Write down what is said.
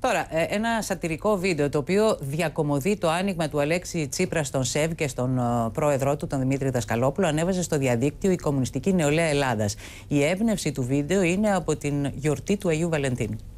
Τώρα, ε, ένα σατυρικό βίντεο το οποίο διακομωδεί το άνοιγμα του Αλέξη Τσίπρας στον ΣΕΒ και στον ε, πρόεδρό του, τον Δημήτρη Δασκαλόπουλο, ανέβαζε στο διαδίκτυο η Κομμουνιστική Νεολαία Ελλάδας. Η έμπνευση του βίντεο είναι από την γιορτή του Αγίου Βαλεντίνου.